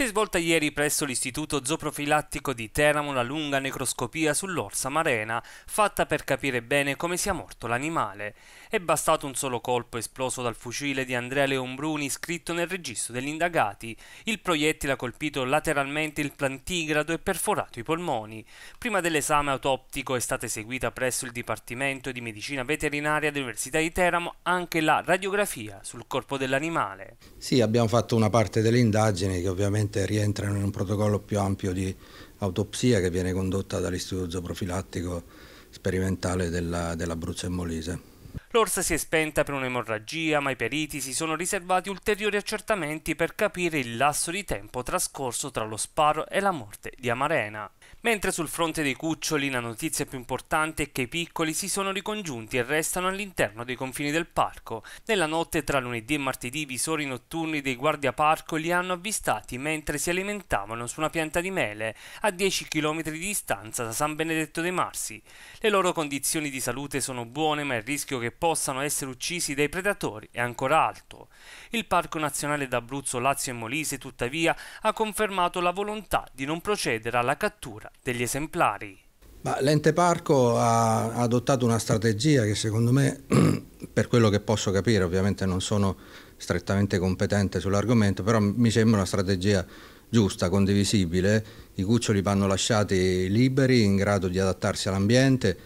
Si è svolta ieri presso l'Istituto Zooprofilattico di Teramo una lunga necroscopia sull'orsa marena, fatta per capire bene come sia morto l'animale. È bastato un solo colpo esploso dal fucile di Andrea Leombruni scritto nel registro degli indagati. Il proiettile ha colpito lateralmente il plantigrado e perforato i polmoni. Prima dell'esame autoptico è stata eseguita presso il Dipartimento di Medicina Veterinaria dell'Università di Teramo anche la radiografia sul corpo dell'animale. Sì, abbiamo fatto una parte delle indagini che ovviamente ovviamente rientrano in un protocollo più ampio di autopsia che viene condotta dall'Istituto Zooprofilattico Sperimentale dell'Abruzzo dell e Molise. L'orsa si è spenta per un'emorragia, ma i periti si sono riservati ulteriori accertamenti per capire il lasso di tempo trascorso tra lo sparo e la morte di Amarena. Mentre sul fronte dei cuccioli la notizia più importante è che i piccoli si sono ricongiunti e restano all'interno dei confini del parco. Nella notte tra lunedì e martedì i visori notturni dei guardiaparco li hanno avvistati mentre si alimentavano su una pianta di mele a 10 km di distanza da San Benedetto dei Marsi. Le loro condizioni di salute sono buone ma il rischio che possano essere uccisi dai predatori è ancora alto. Il Parco Nazionale d'Abruzzo, Lazio e Molise, tuttavia, ha confermato la volontà di non procedere alla cattura degli esemplari. L'ente parco ha adottato una strategia che secondo me, per quello che posso capire, ovviamente non sono strettamente competente sull'argomento, però mi sembra una strategia giusta, condivisibile. I cuccioli vanno lasciati liberi, in grado di adattarsi all'ambiente,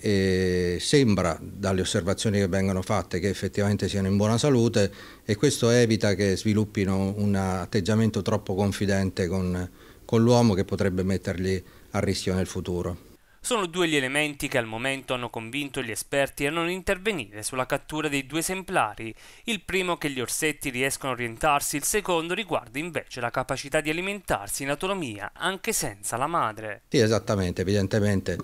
eh, sembra dalle osservazioni che vengono fatte che effettivamente siano in buona salute e questo evita che sviluppino un atteggiamento troppo confidente con, con l'uomo che potrebbe metterli a rischio nel futuro. Sono due gli elementi che al momento hanno convinto gli esperti a non intervenire sulla cattura dei due esemplari. Il primo che gli orsetti riescono a orientarsi, il secondo riguarda invece la capacità di alimentarsi in autonomia anche senza la madre. Sì, esattamente, evidentemente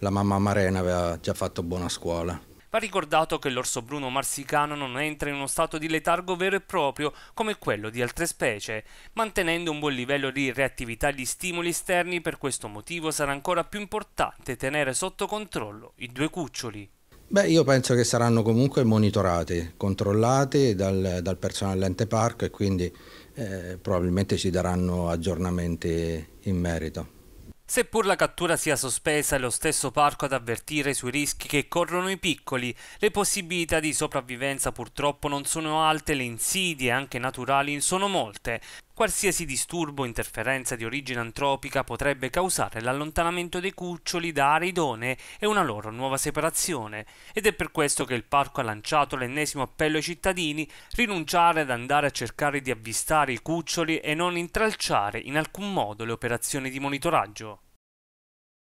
la mamma Marena aveva già fatto buona scuola. Va ricordato che l'orso bruno marsicano non entra in uno stato di letargo vero e proprio come quello di altre specie, mantenendo un buon livello di reattività agli stimoli esterni, per questo motivo sarà ancora più importante tenere sotto controllo i due cuccioli. Beh, io penso che saranno comunque monitorati, controllati dal, dal personale dell'ente parco e quindi eh, probabilmente ci daranno aggiornamenti in merito. Seppur la cattura sia sospesa, è lo stesso parco ad avvertire sui rischi che corrono i piccoli. Le possibilità di sopravvivenza purtroppo non sono alte, le insidie, anche naturali, sono molte. Qualsiasi disturbo o interferenza di origine antropica potrebbe causare l'allontanamento dei cuccioli da aree idonee e una loro nuova separazione, ed è per questo che il parco ha lanciato l'ennesimo appello ai cittadini rinunciare ad andare a cercare di avvistare i cuccioli e non intralciare in alcun modo le operazioni di monitoraggio.